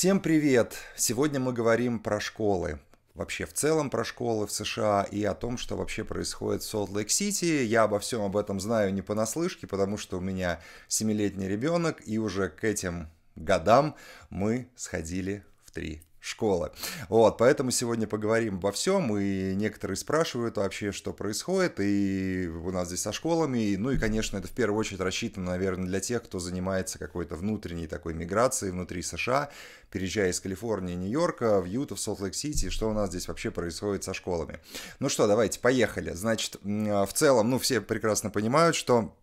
Всем привет! Сегодня мы говорим про школы. Вообще в целом про школы в США и о том, что вообще происходит в Солт-Лейк-Сити. Я обо всем об этом знаю не понаслышке, потому что у меня семилетний ребенок, и уже к этим годам мы сходили в три школы. Вот, поэтому сегодня поговорим обо всем, и некоторые спрашивают вообще, что происходит, и у нас здесь со школами, и, ну и, конечно, это в первую очередь рассчитано, наверное, для тех, кто занимается какой-то внутренней такой миграцией внутри США, переезжая из Калифорнии, Нью-Йорка, в Юту, в Солт-Лейк-Сити, что у нас здесь вообще происходит со школами. Ну что, давайте, поехали. Значит, а, в целом, ну, все прекрасно понимают, что...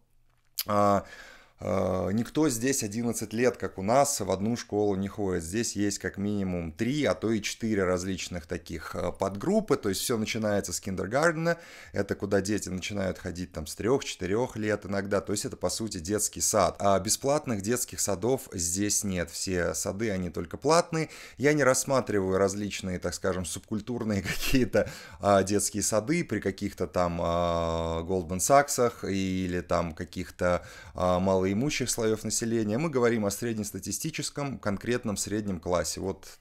Uh Э, никто здесь 11 лет, как у нас, в одну школу не ходит. Здесь есть как минимум 3, а то и 4 различных таких э, подгруппы. То есть все начинается с киндергардена. Это куда дети начинают ходить там с 3-4 лет иногда. То есть это по сути детский сад. А бесплатных детских садов здесь нет. Все сады, они только платные. Я не рассматриваю различные, так скажем, субкультурные какие-то а, детские сады при каких-то там а, Goldman Sachs или там каких-то а, малых малоимущих слоев населения, мы говорим о среднестатистическом, конкретном среднем классе. Вот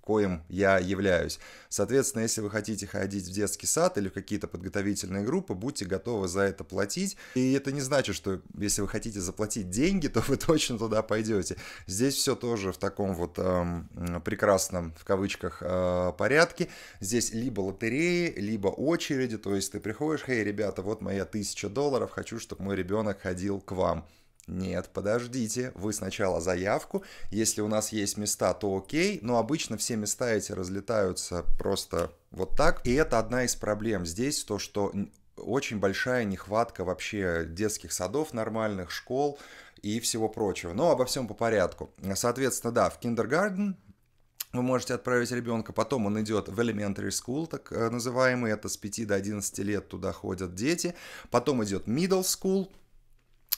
коим я являюсь. Соответственно, если вы хотите ходить в детский сад или в какие-то подготовительные группы, будьте готовы за это платить. И это не значит, что если вы хотите заплатить деньги, то вы точно туда пойдете. Здесь все тоже в таком вот эм, прекрасном, в кавычках, э, порядке. Здесь либо лотереи, либо очереди. То есть ты приходишь, хей, ребята, вот моя тысяча долларов, хочу, чтобы мой ребенок ходил к вам. Нет, подождите, вы сначала заявку, если у нас есть места, то окей, но обычно все места эти разлетаются просто вот так, и это одна из проблем здесь, то, что очень большая нехватка вообще детских садов нормальных, школ и всего прочего. Но обо всем по порядку. Соответственно, да, в киндергарден вы можете отправить ребенка, потом он идет в elementary school, так э, называемый, это с 5 до 11 лет туда ходят дети, потом идет middle school,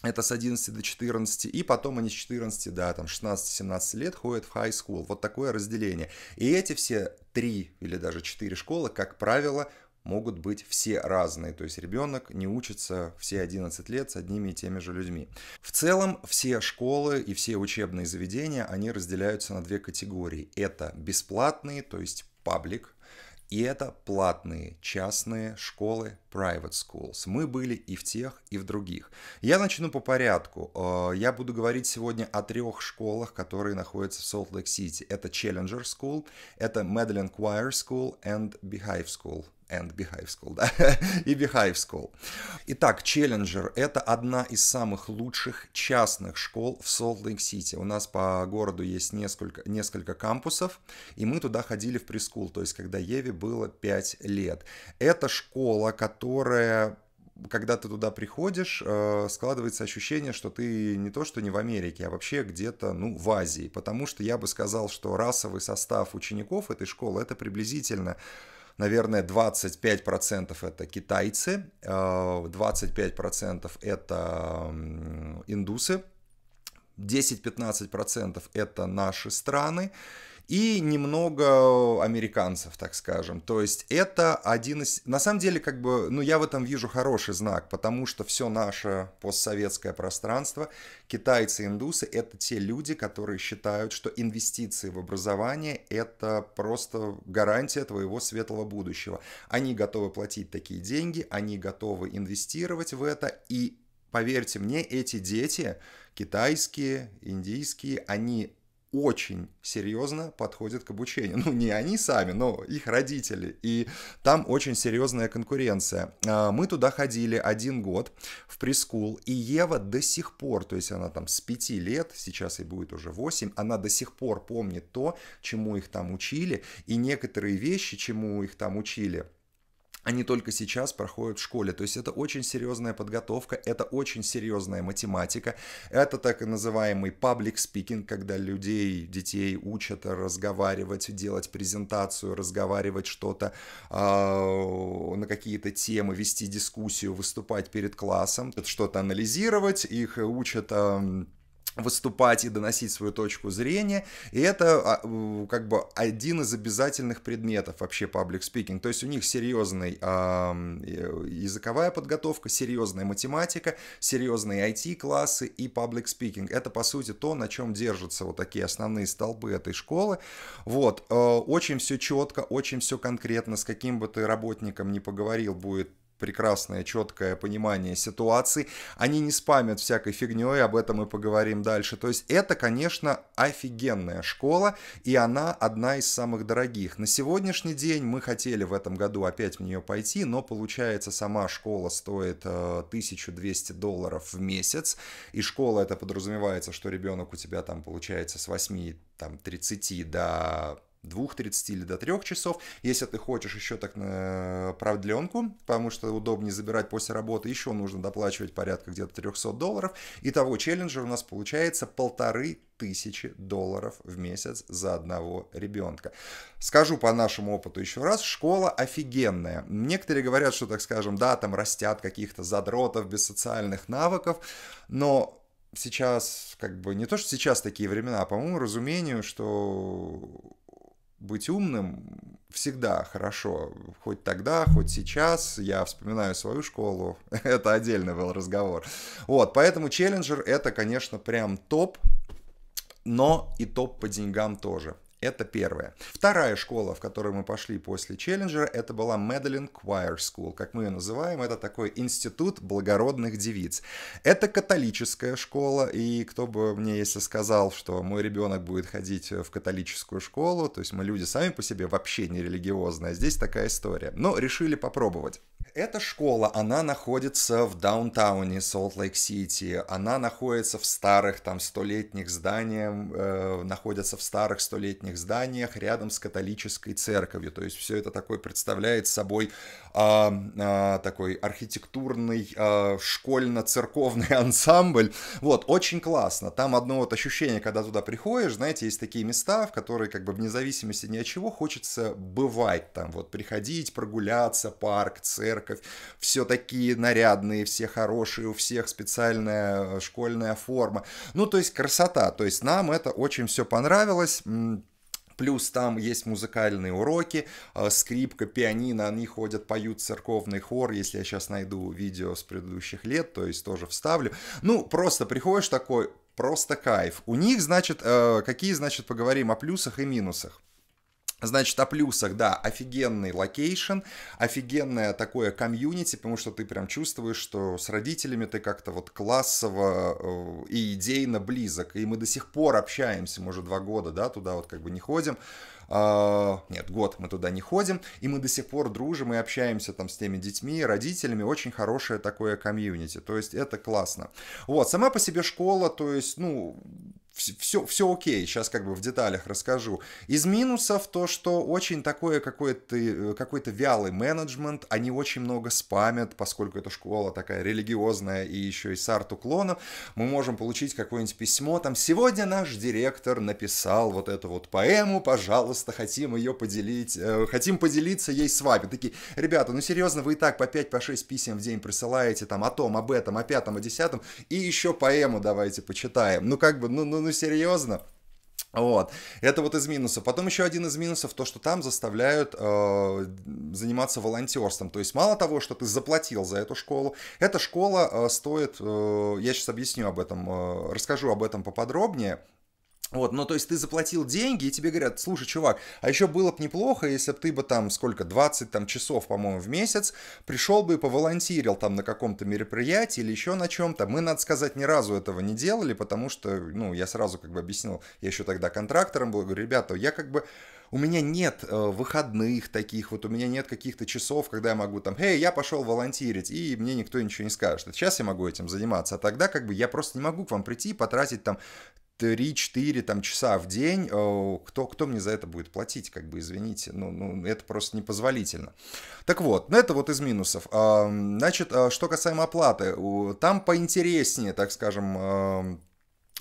это с 11 до 14, и потом они с 14 до там, 16-17 лет ходят в high school. Вот такое разделение. И эти все три или даже четыре школы, как правило, могут быть все разные. То есть ребенок не учится все 11 лет с одними и теми же людьми. В целом все школы и все учебные заведения, они разделяются на две категории. Это бесплатные, то есть паблик, и это платные, частные школы, private schools. Мы были и в тех, и в других. Я начну по порядку. Э, я буду говорить сегодня о трех школах, которые находятся в Солт-Лейк-Сити. Это Challenger School, это Medlin Choir School and Beehive School and Beehive School, да, и Beehive School. Итак, Challenger – это одна из самых лучших частных школ в Солт-Лейк-Сити. У нас по городу есть несколько, несколько кампусов, и мы туда ходили в прескул, то есть когда Еве было 5 лет. Это школа, которая когда ты туда приходишь, э, складывается ощущение, что ты не то что не в Америке, а вообще где-то, ну, в Азии. Потому что я бы сказал, что расовый состав учеников этой школы это приблизительно наверное, 25% это китайцы, 25% э, это индусы, 10-15% это наши страны, и немного американцев, так скажем. То есть это один из... На самом деле, как бы, ну я в этом вижу хороший знак, потому что все наше постсоветское пространство, китайцы, индусы, это те люди, которые считают, что инвестиции в образование это просто гарантия твоего светлого будущего. Они готовы платить такие деньги, они готовы инвестировать в это, и поверьте мне, эти дети, китайские, индийские, они очень серьезно подходят к обучению. Ну, не они сами, но их родители. И там очень серьезная конкуренция. А, мы туда ходили один год в прескул, и Ева до сих пор, то есть она там с пяти лет, сейчас ей будет уже восемь, она до сих пор помнит то, чему их там учили, и некоторые вещи, чему их там учили – они только сейчас проходят в школе. То есть это очень серьезная подготовка, это очень серьезная математика, это так называемый public speaking, когда людей, детей учат разговаривать, делать презентацию, разговаривать что-то э, на какие-то темы, вести дискуссию, выступать перед классом, что-то анализировать, их учат... Э, выступать и доносить свою точку зрения. И это а, как бы один из обязательных предметов вообще public speaking. То есть у них серьезная э, языковая подготовка, серьезная математика, серьезные IT-классы и public speaking. Это, по сути, то, на чем держатся вот такие основные столбы этой школы. Вот. Э, очень все четко, очень все конкретно, с каким бы ты работником не поговорил, будет прекрасное, четкое понимание ситуации. Они не спамят всякой фигней, об этом мы поговорим дальше. То есть это, конечно, офигенная школа, и она одна из самых дорогих. На сегодняшний день мы хотели в этом году опять в нее пойти, но получается сама школа стоит 1200 э, долларов в месяц, и школа это подразумевается, что ребенок у тебя там получается с 8 там, 30 до двух 2.30 или до трех часов. Если ты хочешь еще так на э, продленку, потому что удобнее забирать после работы, еще нужно доплачивать порядка где-то 300 долларов. Итого челленджер у нас получается полторы тысячи долларов в месяц за одного ребенка. Скажу по нашему опыту еще раз, школа офигенная. Некоторые говорят, что, так скажем, да, там растят каких-то задротов без социальных навыков, но сейчас, как бы, не то, что сейчас такие времена, а по моему разумению, что быть умным всегда хорошо, хоть тогда, хоть сейчас. Я вспоминаю свою школу, это отдельный был разговор. Вот, поэтому челленджер это, конечно, прям топ, но и топ по деньгам тоже. Это первое. Вторая школа, в которую мы пошли после Челленджера, это была Медлен Choir School, как мы ее называем. Это такой институт благородных девиц. Это католическая школа, и кто бы мне, если сказал, что мой ребенок будет ходить в католическую школу, то есть мы люди сами по себе вообще не религиозные, а здесь такая история. Но решили попробовать. Эта школа, она находится в даунтауне Солт-Лейк-Сити, она находится в старых там столетних зданиях, э, находятся в старых столетних зданиях рядом с католической церковью, то есть все это такое представляет собой э, э, такой архитектурный э, школьно-церковный ансамбль, вот, очень классно, там одно вот ощущение, когда туда приходишь, знаете, есть такие места, в которые как бы вне зависимости ни от чего хочется бывать там, вот, приходить, прогуляться, парк, церковь, церковь, все такие нарядные, все хорошие, у всех специальная э, школьная форма. Ну, то есть красота, то есть нам это очень все понравилось плюс там есть музыкальные уроки, э, скрипка, пианино, они ходят, поют церковный хор, если я сейчас найду видео с предыдущих лет, то есть тоже вставлю. Ну, просто приходишь такой, просто кайф. У них, значит, э, какие, значит, поговорим о плюсах и минусах. Значит, о плюсах, да, офигенный локейшн, офигенное такое комьюнити, потому что ты прям чувствуешь, что с родителями ты как-то вот классово э, и идейно близок, и мы до сих пор общаемся, мы уже два года, да, туда вот как бы не ходим, а, нет, год мы туда не ходим, и мы до сих пор дружим и общаемся там с теми детьми, родителями, очень хорошее такое комьюнити, то есть это классно. Вот, сама по себе школа, то есть, ну, все, все окей, сейчас как бы в деталях расскажу. Из минусов то, что очень такое э, какой-то какой вялый менеджмент, они очень много спамят, поскольку эта школа такая религиозная и еще и с арт-уклоном, мы можем получить какое-нибудь письмо, там, сегодня наш директор написал вот эту вот поэму, пожалуйста, хотим ее поделить, э, хотим поделиться ей с вами. Такие, ребята, ну серьезно, вы и так по 5-6 по писем в день присылаете, там, о том, об этом, о пятом, о десятом, и еще поэму давайте почитаем. Ну как бы, ну, ну ну, ну, серьезно. Вот, это вот из минусов. Потом еще один из минусов, то, что там заставляют э, заниматься волонтерством. То есть мало того, что ты заплатил за эту школу, эта школа э, стоит, э, я сейчас объясню об этом, э, расскажу об этом поподробнее, вот, ну, то есть ты заплатил деньги, и тебе говорят, слушай, чувак, а еще было бы неплохо, если бы ты бы там, сколько, 20 там, часов, по-моему, в месяц, пришел бы и поволонтирил там на каком-то мероприятии или еще на чем-то. Мы, надо сказать, ни разу этого не делали, потому что, ну, я сразу как бы объяснил, я еще тогда контрактором был, говорю, ребята, я как бы у меня нет э, выходных таких, вот у меня нет каких-то часов, когда я могу там, эй, я пошел волонтерить, и мне никто ничего не скажет. Сейчас я могу этим заниматься, а тогда как бы я просто не могу к вам прийти и потратить там 3-4 там часа в день, э, кто, кто мне за это будет платить, как бы, извините, ну, ну это просто непозволительно. Так вот, ну это вот из минусов. Значит, э, что касаемо оплаты, там поинтереснее, так скажем,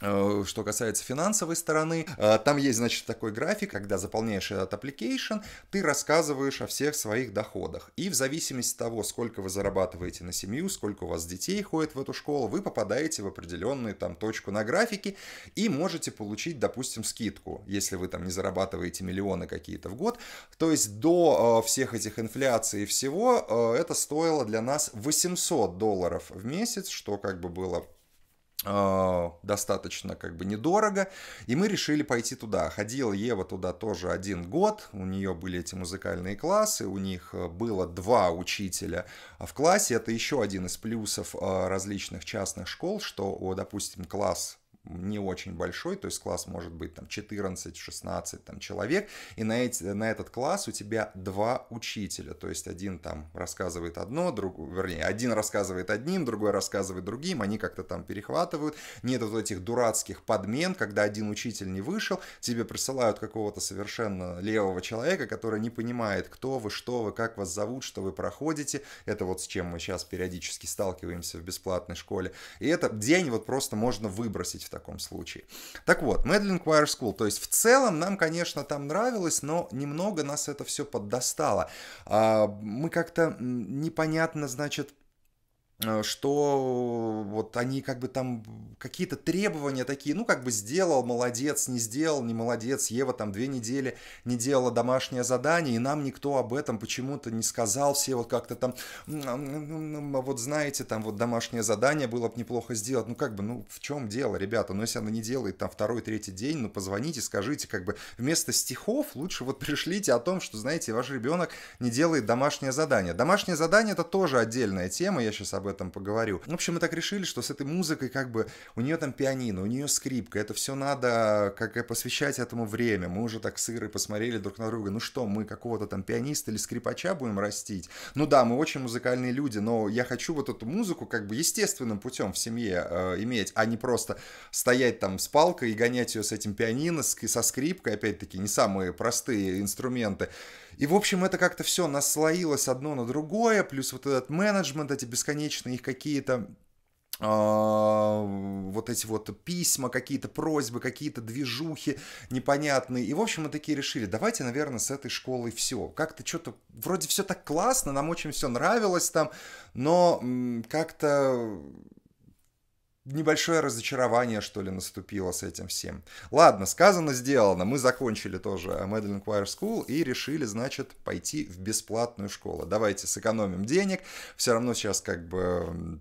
Э, что касается финансовой стороны, э, там есть, значит, такой график, когда заполняешь этот application, ты рассказываешь о всех своих доходах. И в зависимости от того, сколько вы зарабатываете на семью, сколько у вас детей ходит в эту школу, вы попадаете в определенную там точку на графике и можете получить, допустим, скидку, если вы там не зарабатываете миллионы какие-то в год. То есть до э, всех этих инфляций и всего это стоило для нас 800 долларов в месяц, что как бы было а, достаточно как бы недорого, и мы решили пойти туда. Ходила Ева туда тоже один год, у нее были эти музыкальные классы, у них э, было два учителя в классе, это еще один из плюсов а, различных частных школ, что, допустим, класс не очень большой, то есть класс может быть там 14-16 там, человек, и на, эти, на этот класс у тебя два учителя, то есть один там рассказывает одно, друг, вернее, один рассказывает одним, другой рассказывает другим, они как-то там перехватывают, нет вот этих дурацких подмен, когда один учитель не вышел, тебе присылают какого-то совершенно левого человека, который не понимает, кто вы, что вы, как вас зовут, что вы проходите, это вот с чем мы сейчас периодически сталкиваемся в бесплатной школе, и этот день вот просто можно выбросить в таком случае. Так вот, Madeline Choir School, то есть в целом нам, конечно, там нравилось, но немного нас это все поддостало. А, мы как-то непонятно, значит, Э, что вот они как бы там какие-то требования такие, ну как бы сделал, молодец, не сделал, не молодец, Ева там две недели не делала домашнее задание, и нам никто об этом почему-то не сказал, все вот как-то там, а, а вот знаете, там вот домашнее задание было бы неплохо сделать, ну как бы, ну в чем дело, ребята, ну если она не делает там второй, третий день, ну позвоните, скажите, как бы вместо стихов лучше вот пришлите о том, что, знаете, ваш ребенок не делает домашнее задание. Домашнее задание это тоже отдельная тема, я сейчас об этом поговорю. В общем, мы так решили, что с этой музыкой как бы у нее там пианино, у нее скрипка, это все надо как и посвящать этому время. Мы уже так сыры посмотрели друг на друга, ну что, мы какого-то там пианиста или скрипача будем растить? Ну да, мы очень музыкальные люди, но я хочу вот эту музыку как бы естественным путем в семье э, иметь, а не просто стоять там с палкой и гонять ее с этим пианино, со скрипкой, опять-таки, не самые простые инструменты. И, в общем, это как-то все наслоилось одно на другое, плюс вот этот менеджмент, эти бесконечные их какие-то а, вот эти вот письма, какие-то просьбы, какие-то движухи непонятные. И, в общем, мы такие решили, давайте, наверное, с этой школой все. Как-то что-то, вроде все так классно, нам очень все нравилось там, но как-то небольшое разочарование, что ли, наступило с этим всем. Ладно, сказано, сделано. Мы закончили тоже Madeline Choir School и решили, значит, пойти в бесплатную школу. Давайте сэкономим денег. Все равно сейчас как бы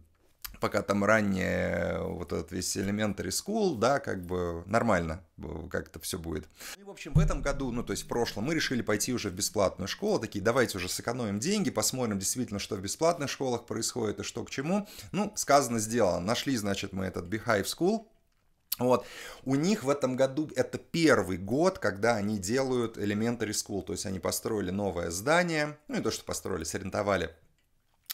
пока там ранее э, вот этот весь elementary school, да, как бы нормально э, как-то все будет. И, в общем, в этом году, ну, то есть в прошлом, мы решили пойти уже в бесплатную школу, такие, давайте уже сэкономим деньги, посмотрим действительно, что в бесплатных школах происходит и что к чему. Ну, сказано, сделано. Нашли, значит, мы этот Beehive School, вот. У них в этом году это первый год, когда они делают Elementary School, то есть они построили новое здание, ну и то, что построили, сориентовали.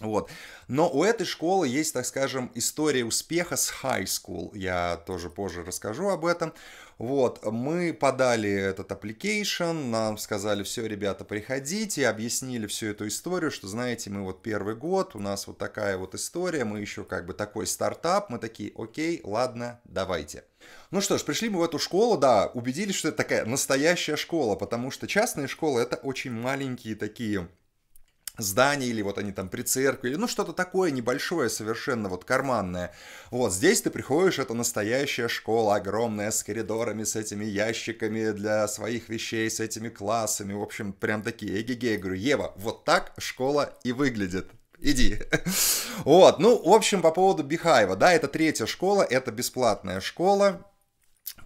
Вот. Но у этой школы есть, так скажем, история успеха с high school. Я тоже позже расскажу об этом. Вот, мы подали этот application, нам сказали, все, ребята, приходите, объяснили всю эту историю, что, знаете, мы вот первый год, у нас вот такая вот история, мы еще как бы такой стартап, мы такие, окей, ладно, давайте. Ну что ж, пришли мы в эту школу, да, убедились, что это такая настоящая школа, потому что частные школы это очень маленькие такие здание, или вот они там при церкви, или ну что-то такое небольшое совершенно, вот карманное. Вот здесь ты приходишь, это настоящая школа, огромная, с коридорами, с этими ящиками для своих вещей, с этими классами, в общем, прям такие эгегей. говорю, Ева, вот так школа и выглядит иди. Вот, ну, в общем, по поводу Бихаева, да, это третья школа, это бесплатная школа,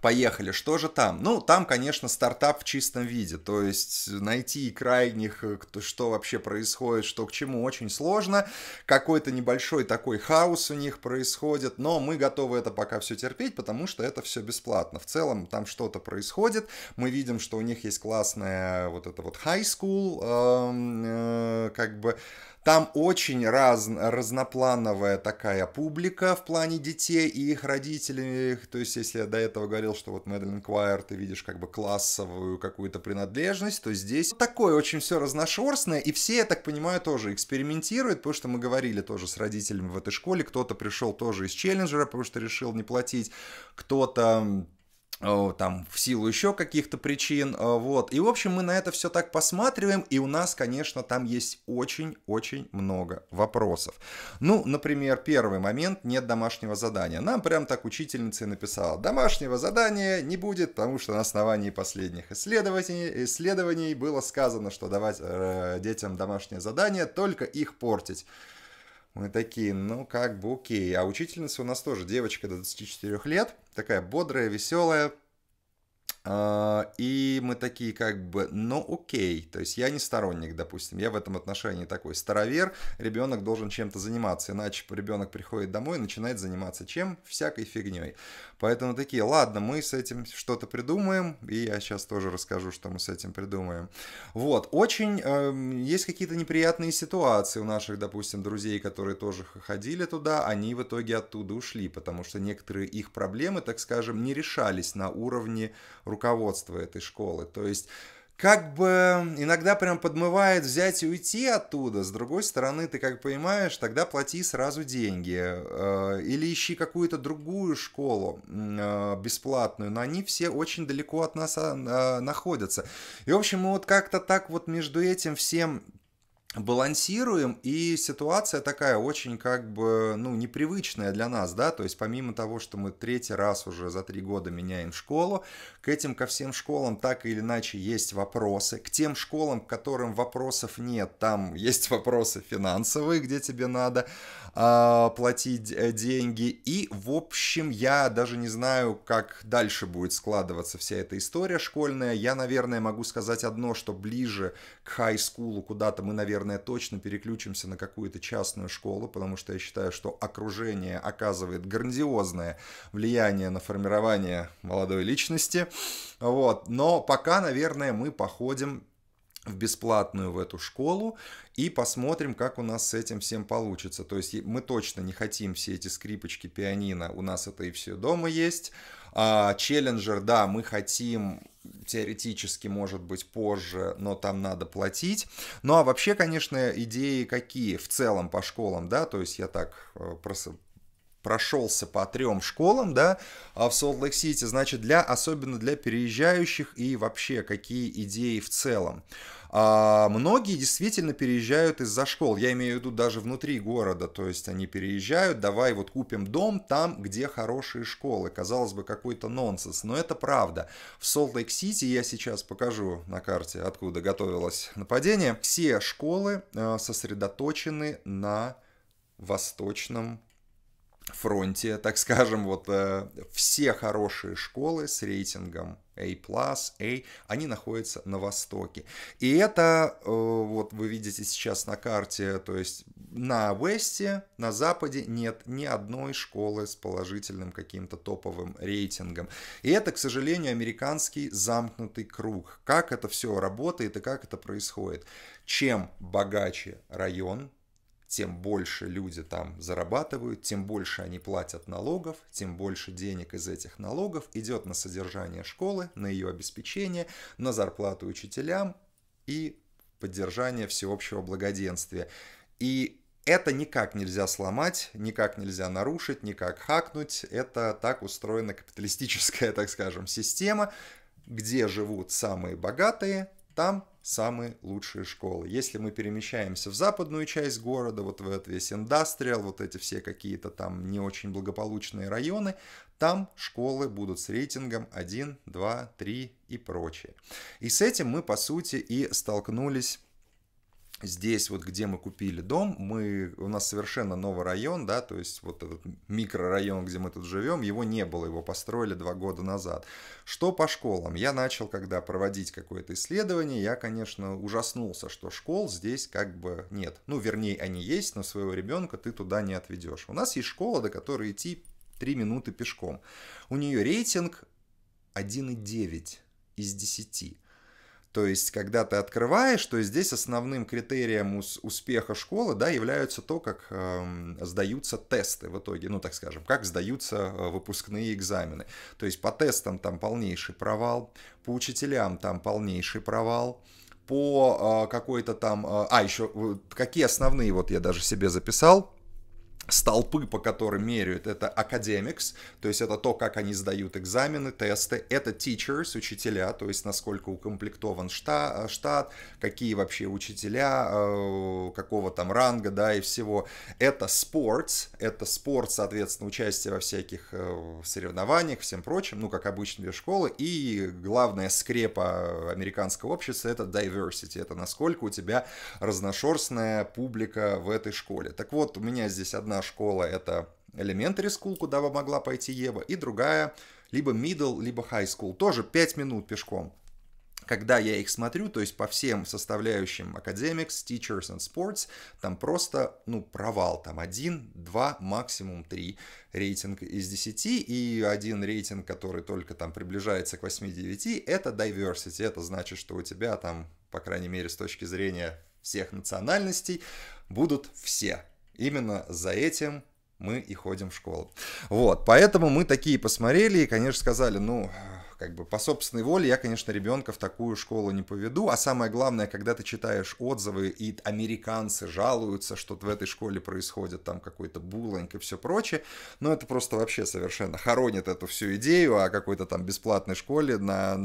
Поехали, что же там? Ну, там, конечно, стартап в чистом виде, то есть найти крайних, э, кто, что вообще происходит, что к чему, очень сложно. Какой-то небольшой такой хаос у них происходит, но мы готовы это пока все терпеть, потому что это все бесплатно. В целом там что-то происходит, мы видим, что у них есть классная вот эта вот high school, эм, э, как бы там очень раз, разноплановая такая публика в плане детей и их родителей. То есть, если я до этого говорил, что вот Madeline Choir, ты видишь как бы классовую какую-то принадлежность, то здесь такое очень все разношерстное, и все, я так понимаю, тоже экспериментируют, потому что мы говорили тоже с родителями в этой школе, кто-то пришел тоже из челленджера, потому что решил не платить, кто-то Э, там в силу еще каких-то причин, э, вот. И, в общем, мы на это все так посматриваем, и у нас, конечно, там есть очень-очень много вопросов. Ну, например, первый момент – нет домашнего задания. Нам прям так учительница и написала, домашнего задания не будет, потому что на основании последних исследований, исследований было сказано, что давать э, детям домашнее задание, только их портить. Мы такие, ну как бы окей. А учительница у нас тоже девочка до 24 лет, такая бодрая, веселая. А, и мы такие как бы, ну окей, то есть я не сторонник, допустим, я в этом отношении такой старовер, ребенок должен чем-то заниматься, иначе ребенок приходит домой и начинает заниматься чем? Всякой фигней. Поэтому такие, ладно, мы с этим что-то придумаем, и я сейчас тоже расскажу, что мы с этим придумаем. Вот, очень э, есть какие-то неприятные ситуации у наших, допустим, друзей, которые тоже ходили туда, они в итоге оттуда ушли, потому что некоторые их проблемы, так скажем, не решались на уровне руководства этой школы. То есть как бы иногда прям подмывает взять и уйти оттуда. С другой стороны, ты как понимаешь, тогда плати сразу деньги. Э, или ищи какую-то другую школу э, бесплатную. Но они все очень далеко от нас а, а, находятся. И, в общем, мы вот как-то так вот между этим всем балансируем, и ситуация такая очень как бы, ну, непривычная для нас, да, то есть помимо того, что мы третий раз уже за три года меняем школу, к этим ко всем школам так или иначе есть вопросы, к тем школам, к которым вопросов нет, там есть вопросы финансовые, где тебе надо а, э, платить деньги, и, в общем, я даже не знаю, как дальше будет складываться вся эта история школьная, я, наверное, могу сказать одно, что ближе к хай-скулу куда-то мы, наверное, наверное, точно переключимся на какую-то частную школу, потому что я считаю, что окружение оказывает грандиозное влияние на формирование молодой личности. Вот. Но пока, наверное, мы походим в бесплатную в эту школу и посмотрим, как у нас с этим всем получится. То есть мы точно не хотим все эти скрипочки, пианино, у нас это и все дома есть. А, челленджер, да, мы хотим теоретически может быть позже, но там надо платить. Ну а вообще, конечно, идеи какие в целом по школам, да, то есть я так э, просто прошелся по трем школам, да, а в Солт-Лейк-Сити, значит, для, особенно для переезжающих и вообще какие идеи в целом. А многие действительно переезжают из-за школ. Я имею в виду даже внутри города. То есть они переезжают, давай вот купим дом там, где хорошие школы. Казалось бы, какой-то нонсенс. Но это правда. В Солт-Лейк-Сити, я сейчас покажу на карте, откуда готовилось нападение, все школы э, сосредоточены на восточном фронте, так скажем, вот э, все хорошие школы с рейтингом A+, A, они находятся на востоке. И это, э, вот вы видите сейчас на карте, то есть на весте, на западе нет ни одной школы с положительным каким-то топовым рейтингом. И это, к сожалению, американский замкнутый круг. Как это все работает и как это происходит. Чем богаче район, тем больше люди там зарабатывают, тем больше они платят налогов, тем больше денег из этих налогов идет на содержание школы, на ее обеспечение, на зарплату учителям и поддержание всеобщего благоденствия. И это никак нельзя сломать, никак нельзя нарушить, никак хакнуть. Это так устроена капиталистическая, так скажем, система, где живут самые богатые, там самые лучшие школы. Если мы перемещаемся в западную часть города, вот в этот весь индастриал, вот эти все какие-то там не очень благополучные районы, там школы будут с рейтингом 1, 2, 3 и прочее. И с этим мы, по сути, и столкнулись здесь вот, где мы купили дом, мы, у нас совершенно новый район, да, то есть вот этот микрорайон, где мы тут живем, его не было, его построили два года назад. Что по школам? Я начал, когда проводить какое-то исследование, я, конечно, ужаснулся, что школ здесь как бы нет. Ну, вернее, они есть, но своего ребенка ты туда не отведешь. У нас есть школа, до которой идти три минуты пешком. У нее рейтинг 1,9 из 10. То есть, когда ты открываешь, то здесь основным критерием успеха школы да, являются то, как э, сдаются тесты в итоге, ну так скажем, как сдаются э, выпускные экзамены. То есть по тестам там полнейший провал, по учителям там полнейший провал по э, какой-то там... Э, а, еще какие основные, вот я даже себе записал, столпы, по которым меряют, это academics, то есть это то, как они сдают экзамены, тесты, это teachers, учителя, то есть насколько укомплектован штат, э, штат какие вообще учителя, э, какого там ранга, да, и всего. Это sports, это спорт, соответственно, участие во всяких э, соревнованиях, всем прочим, ну, как обычно для школы, и главная скрепа американского общества это diversity, это насколько у тебя разношерстная публика в этой школе. Так вот, у меня здесь одна школа это elementary school, куда бы могла пойти Ева, и другая либо middle, либо high school, тоже 5 минут пешком. Когда я их смотрю, то есть по всем составляющим academics, teachers and sports, там просто, ну, провал, там один, два, максимум три рейтинг из десяти и один рейтинг, который только там приближается к 8-9, это diversity, это значит, что у тебя там, по крайней мере, с точки зрения всех национальностей, будут все Именно за этим мы и ходим в школу. Вот, поэтому мы такие посмотрели и, конечно, сказали, ну, как бы по собственной воле я, конечно, ребенка в такую школу не поведу, а самое главное, когда ты читаешь отзывы, и американцы жалуются, что в этой школе происходит там какой-то буллинг и все прочее, но ну, это просто вообще совершенно хоронит эту всю идею о какой-то там бесплатной школе на,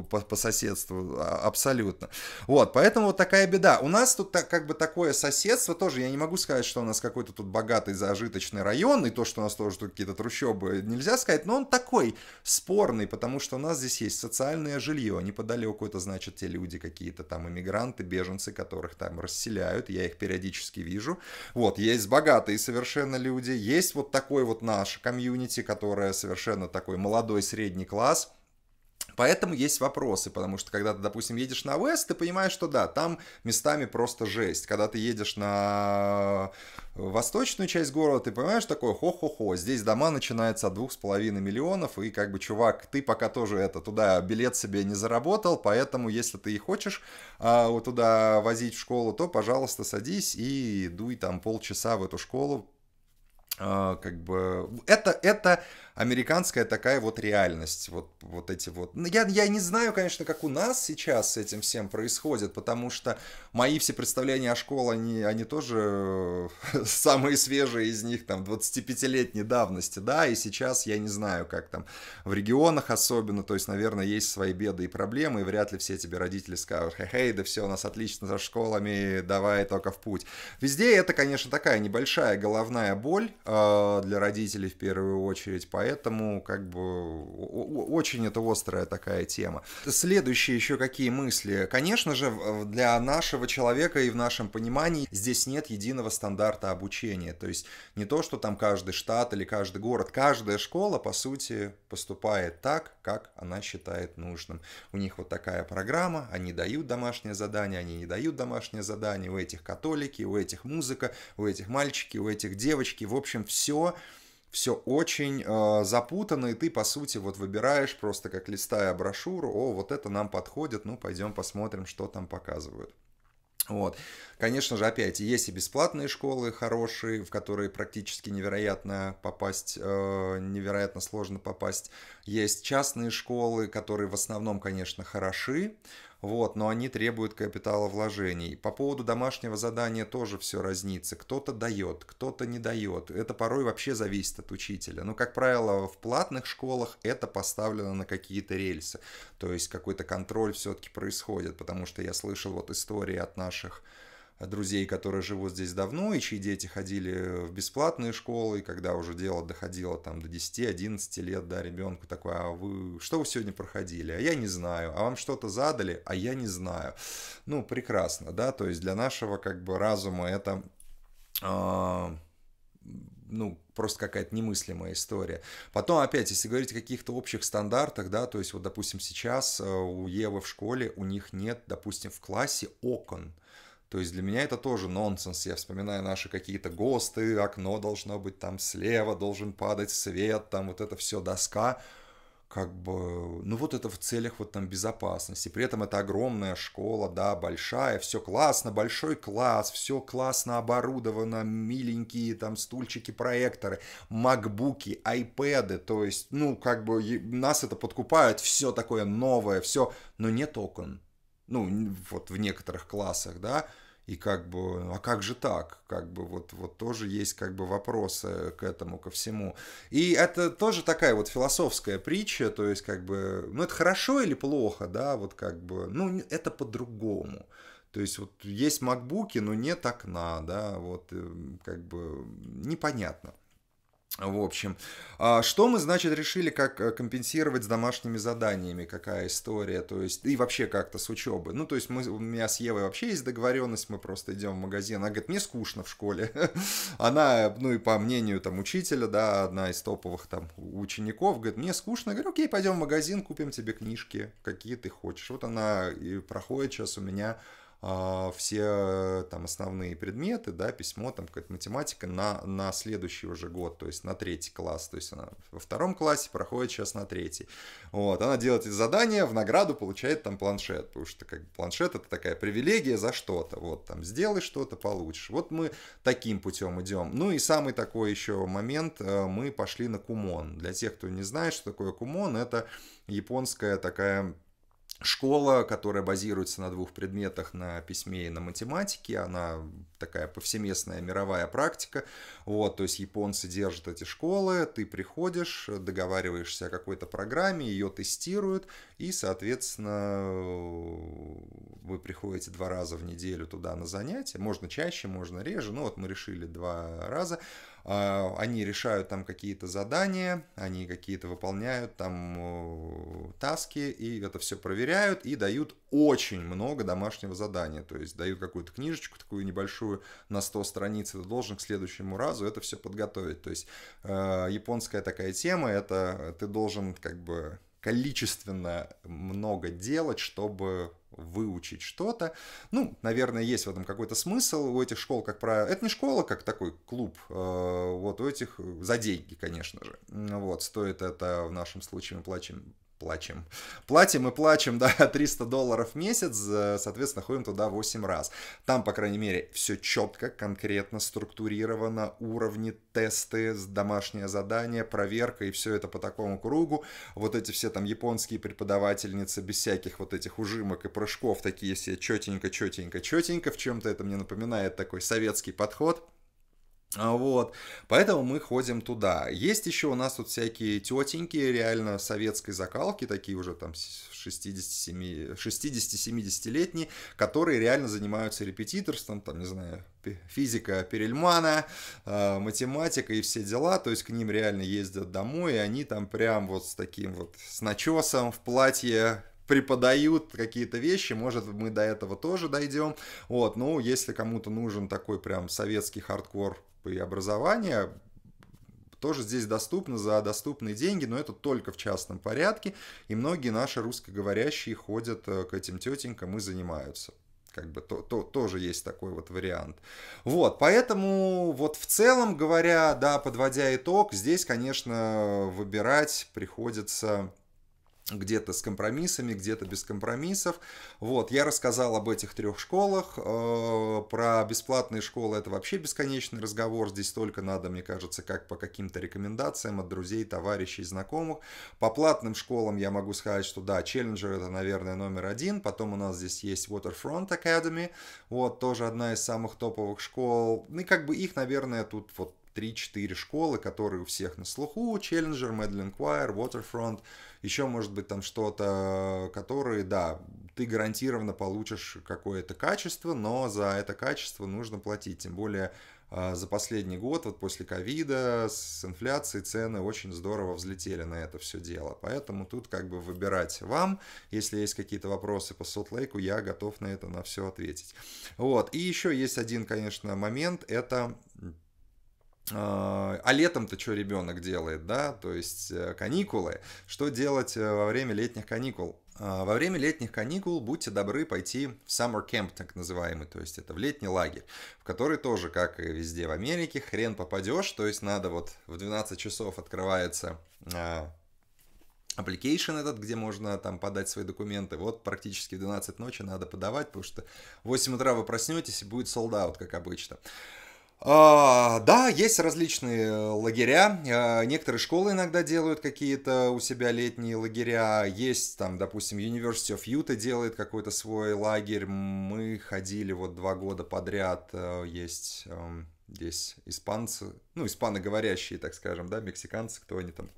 по, по соседству а, абсолютно. Вот, поэтому вот такая беда. У нас тут так, как бы такое соседство тоже, я не могу сказать, что у нас какой-то тут богатый зажиточный район, и то, что у нас тоже тут какие-то трущобы, нельзя сказать, но он такой спорный, потому потому что у нас здесь есть социальное жилье, а неподалеку это значит те люди какие-то там иммигранты, беженцы, которых там расселяют, я их периодически вижу. Вот, есть богатые совершенно люди, есть вот такой вот наш комьюнити, которая совершенно такой молодой средний класс – Поэтому есть вопросы, потому что когда ты, допустим, едешь на Вест, ты понимаешь, что да, там местами просто жесть. Когда ты едешь на э, восточную часть города, ты понимаешь такое хо-хо-хо, здесь дома начинаются от двух с половиной миллионов, и как бы, чувак, ты пока тоже это, туда билет себе не заработал, поэтому если ты и хочешь а, вот туда возить в школу, то, пожалуйста, садись и дуй там полчаса в эту школу, а, как бы, это, это американская такая вот реальность, вот, вот эти вот. Ну, я, я не знаю, конечно, как у нас сейчас с этим всем происходит, потому что мои все представления о школе, они, они тоже э, самые свежие из них, там, 25-летней давности, да, и сейчас я не знаю, как там в регионах особенно, то есть, наверное, есть свои беды и проблемы, и вряд ли все тебе родители скажут, хе-хей, да все у нас отлично за школами, давай только в путь. Везде это, конечно, такая небольшая головная боль э, для родителей в первую очередь, поэтому поэтому как бы очень это острая такая тема. Следующие еще какие мысли? Конечно же, для нашего человека и в нашем понимании здесь нет единого стандарта обучения, то есть не то, что там каждый штат или каждый город, каждая школа, по сути, поступает так, как она считает нужным. У них вот такая программа, они дают домашнее задание, они не дают домашнее задание, у этих католики, у этих музыка, у этих мальчики, у этих девочки, в общем, все все очень э, запутано, и ты, по сути, вот выбираешь просто как листая брошюру, о, вот это нам подходит, ну, пойдем посмотрим, что там показывают. Вот. Конечно же, опять, есть и бесплатные школы хорошие, в которые практически невероятно попасть, э, невероятно сложно попасть. Есть частные школы, которые в основном, конечно, хороши, вот, но они требуют капитала вложений. По поводу домашнего задания тоже все разнится. Кто-то дает, кто-то не дает. Это порой вообще зависит от учителя. Но, как правило, в платных школах это поставлено на какие-то рельсы. То есть какой-то контроль все-таки происходит, потому что я слышал вот истории от наших друзей, которые живут здесь давно, и чьи дети ходили в бесплатные школы, и когда уже дело доходило там до 10-11 лет, да, ребенку такое, а вы что вы сегодня проходили? А я не знаю. А вам что-то задали? А я не знаю. Ну, прекрасно, да, то есть для нашего как бы разума это э, ну, просто какая-то немыслимая история. Потом, опять, если говорить о каких-то общих стандартах, да, то есть вот, допустим, сейчас э, у Евы в школе у них нет, допустим, в классе окон, то есть для меня это тоже нонсенс. Я вспоминаю наши какие-то ГОСТы, окно должно быть там слева, должен падать свет, там вот это все доска. Как бы, ну вот это в целях вот там безопасности. При этом это огромная школа, да, большая, все классно, большой класс, все классно оборудовано, миленькие там стульчики, проекторы, макбуки, айпэды, то есть, ну как бы нас это подкупает, все такое новое, все, но нет окон ну, вот в некоторых классах, да, и как бы, ну, а как же так? Как бы вот, вот тоже есть как бы вопросы к этому, ко всему. И это тоже такая вот философская притча, то есть как бы, ну это хорошо или плохо, да, вот как бы, ну это по-другому. То есть вот есть макбуки, но нет окна, да, вот э, как бы непонятно. В общем, а что мы, значит, решили, как э, компенсировать с домашними заданиями, какая история, то есть, и вообще как-то с учебы. Ну, то есть, мы, у меня с Евой вообще есть договоренность, мы просто идем в магазин, она говорит, мне скучно в школе. Она, ну и по мнению там учителя, да, одна из топовых там учеников, говорит, мне скучно, я говорю, окей, пойдем в магазин, купим тебе книжки, какие ты хочешь. Вот она и проходит сейчас у меня а, все э, там основные предметы, да, письмо, там какая-то математика на, на следующий уже год, то есть на третий класс, то есть она во втором классе проходит сейчас на третий. Вот, она делает эти задания, в награду получает там планшет, потому что как бы, планшет это такая привилегия за что-то, вот там сделай что-то, получишь. Вот мы таким путем идем. Ну и самый такой еще момент, э, мы пошли на кумон. Для тех, кто не знает, что такое кумон, это японская такая Школа, которая базируется на двух предметах, на письме и на математике, она такая повсеместная мировая практика. Вот, то есть японцы держат эти школы, ты приходишь, договариваешься о какой-то программе, ее тестируют, и, соответственно, вы приходите два раза в неделю туда на занятия. Можно чаще, можно реже, но вот мы решили два раза. А, они решают там какие-то задания, они какие-то выполняют там таски, и это все проверяют, и дают очень много домашнего задания, то есть дают какую-то книжечку такую небольшую на 100 страниц, и ты должен к следующему разу это все подготовить. То есть э, японская такая тема, это ты должен как бы количественно много делать, чтобы выучить что-то. Ну, наверное, есть в этом какой-то смысл. У этих школ, как правило, это не школа, как такой клуб, э, вот у этих э, за деньги, конечно же. Вот, стоит это в нашем случае мы платим, плачем. Платим и плачем, да, 300 долларов в месяц, э, соответственно, ходим туда 8 раз. Там, по крайней мере, все четко, конкретно структурировано, уровни, тесты, домашнее задание, проверка и все это по такому кругу. Вот эти все там японские преподавательницы без всяких вот этих ужимок и прыжков, такие все четенько, четенько, четенько. В чем-то это мне напоминает такой советский подход. А, вот, поэтому мы ходим туда. Есть еще у нас тут всякие тетеньки реально советской закалки, такие уже там 60-70-летние, которые реально занимаются репетиторством, там, не знаю, физика Перельмана, а, математика и все дела, то есть к ним реально ездят домой, и они там прям вот с таким вот, с начесом в платье преподают какие-то вещи, может, мы до этого тоже дойдем, вот, ну, если кому-то нужен такой прям советский хардкор и образование тоже здесь доступно за доступные деньги, но это только в частном порядке, и многие наши русскоговорящие ходят э, к этим тетенькам и занимаются как бы то, то, тоже есть такой вот вариант. Вот, поэтому вот в целом говоря, да, подводя итог, здесь, конечно, выбирать приходится где-то с компромиссами, где-то без компромиссов. Вот, я рассказал об этих трех школах. Э, про бесплатные школы это вообще бесконечный разговор. Здесь только надо, мне кажется, как по каким-то рекомендациям от друзей, товарищей, знакомых. По платным школам я могу сказать, что да, Челленджер это, наверное, номер один. Потом у нас здесь есть Waterfront Academy. Вот, тоже одна из самых топовых школ. Ну и как бы их, наверное, тут вот 3-4 школы, которые у всех на слуху, Challenger, Madeline Choir, Waterfront, еще может быть там что-то, которые, да, ты гарантированно получишь какое-то качество, но за это качество нужно платить, тем более а, за последний год, вот после ковида, с инфляцией цены очень здорово взлетели на это все дело. Поэтому тут как бы выбирать вам. Если есть какие-то вопросы по солт я готов на это на все ответить. Вот. И еще есть один, конечно, момент. Это а, а летом-то что ребенок делает, да, то есть э, каникулы. Что делать э, во время летних каникул? А, во время летних каникул будьте добры пойти в summer camp, так называемый, то есть это в летний лагерь, в который тоже, как и везде в Америке, хрен попадешь, то есть надо вот в 12 часов открывается а, application этот, где можно там подать свои документы. Вот практически в 12 ночи надо подавать, потому что в 8 утра вы проснетесь и будет sold out, как обычно. А, да, есть различные э, лагеря. Э, некоторые школы иногда делают какие-то у себя летние лагеря. Есть там, допустим, University of Utah делает какой-то свой лагерь. Мы ходили вот два года подряд. Э, есть эм, здесь испанцы, ну, испаноговорящие, так скажем, да, мексиканцы, кто они там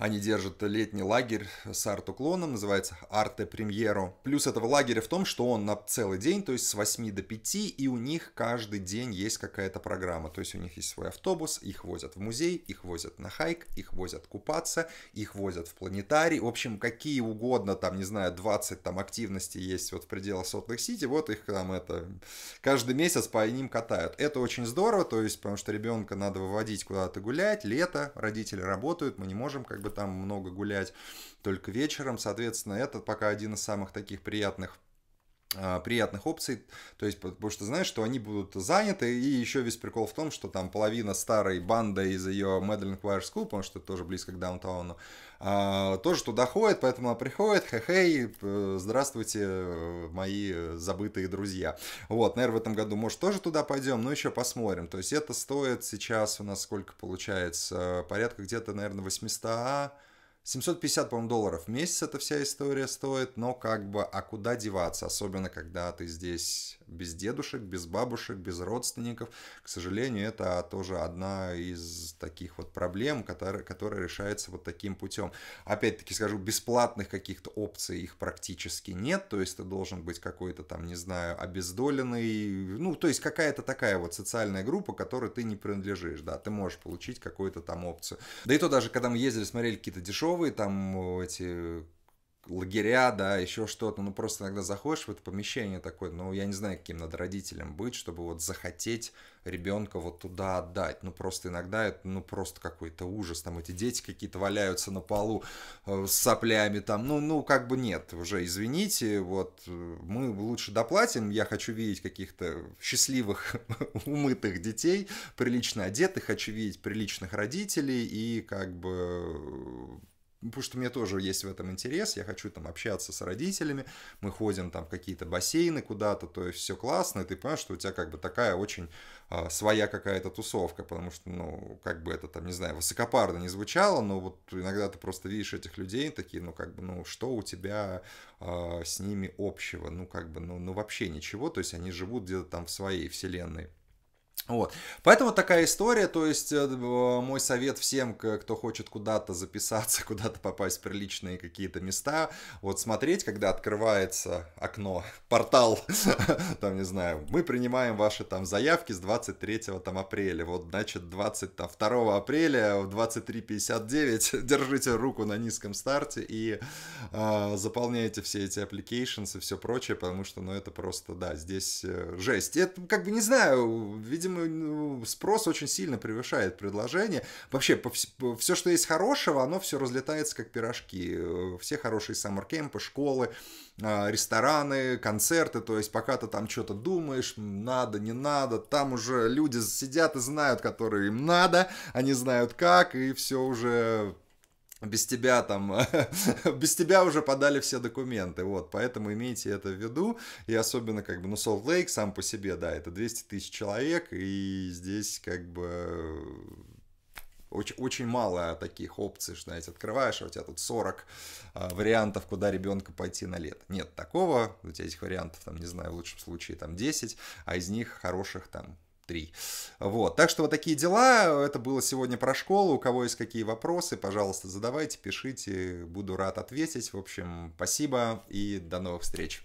они держат летний лагерь с арт-уклоном, называется Арте Премьеру. Плюс этого лагеря в том, что он на целый день, то есть с 8 до 5, и у них каждый день есть какая-то программа. То есть у них есть свой автобус, их возят в музей, их возят на хайк, их возят купаться, их возят в планетарий. В общем, какие угодно, там, не знаю, 20 там активностей есть вот в пределах солт сити вот их там это каждый месяц по ним катают. Это очень здорово, то есть, потому что ребенка надо выводить куда-то гулять, лето, родители работают, мы не можем как бы там, много гулять только вечером. Соответственно, это пока один из самых таких приятных а, приятных опций, то есть потому что знаешь, что они будут заняты, и еще весь прикол в том, что там половина старой банды из ее Madeline Choir School, потому что это тоже близко к даунтауну, а, тоже туда ходит, поэтому она приходит, хе-хей, здравствуйте, мои забытые друзья. Вот, наверное, в этом году, может, тоже туда пойдем, но еще посмотрим. То есть это стоит сейчас у нас сколько получается, порядка где-то, наверное, 800 750, по-моему, долларов в месяц эта вся история стоит, но как бы, а куда деваться, особенно когда ты здесь без дедушек, без бабушек, без родственников. К сожалению, это тоже одна из таких вот проблем, которая, которая решается вот таким путем. Опять-таки скажу, бесплатных каких-то опций их практически нет, то есть ты должен быть какой-то там, не знаю, обездоленный, ну, то есть какая-то такая вот социальная группа, которой ты не принадлежишь, да, ты можешь получить какую-то там опцию. Да и то даже, когда мы ездили, смотрели какие-то дешевые там э, эти лагеря, да, еще что-то, ну просто иногда заходишь в это помещение такое, ну я не знаю, каким надо родителям быть, чтобы вот захотеть ребенка вот туда отдать, ну просто иногда это, ну просто какой-то ужас, там эти дети какие-то валяются на полу э, с соплями там, ну, ну как бы нет, уже извините, вот э, мы лучше доплатим, я хочу видеть каких-то счастливых, умытых детей, прилично одетых, хочу видеть приличных родителей и как бы э, потому что мне тоже есть в этом интерес, я хочу там общаться с родителями, мы ходим там какие-то бассейны куда-то, то есть все классно, и ты понимаешь, что у тебя как бы такая очень а, своя какая-то тусовка, потому что, ну, как бы это там, не знаю, высокопарно не звучало, но вот иногда ты просто видишь этих людей, такие, ну, как бы, ну, что у тебя а, с ними общего, ну, как бы, ну, ну, вообще ничего, то есть они живут где-то там в своей вселенной. Вот. Поэтому такая история, то есть э, мой совет всем, кто хочет куда-то записаться, куда-то попасть в приличные какие-то места, вот смотреть, когда открывается окно, портал, там, не знаю, мы принимаем ваши там заявки с 23 там, апреля, вот, значит, 22 апреля в 23.59 держите руку на низком старте и э, заполняйте все эти applications и все прочее, потому что, ну, это просто, да, здесь э, жесть. Это, как бы, не знаю, видимо, видимо, ну, спрос очень сильно превышает предложение. Вообще, все, что есть хорошего, оно все разлетается как пирожки. Э, все хорошие саммеркемпы, школы, а, рестораны, концерты, то есть пока ты там что-то думаешь, надо, не надо, там уже люди сидят и знают, которые им надо, они знают как, и все уже без тебя там, без тебя уже подали все документы, вот, поэтому имейте это в виду, и особенно, как бы, ну, Salt Lake сам по себе, да, это 200 тысяч человек, и здесь, как бы, очень, очень мало таких опций, что, знаете, открываешь, а у тебя тут 40 а, вариантов, куда ребенка пойти на лет Нет такого, у тебя этих вариантов, там, не знаю, в лучшем случае, там, 10, а из них хороших, там, три. Вот, так что вот такие дела. Это было сегодня про школу. У кого есть какие вопросы, пожалуйста, задавайте, пишите. Буду рад ответить. В общем, спасибо и до новых встреч.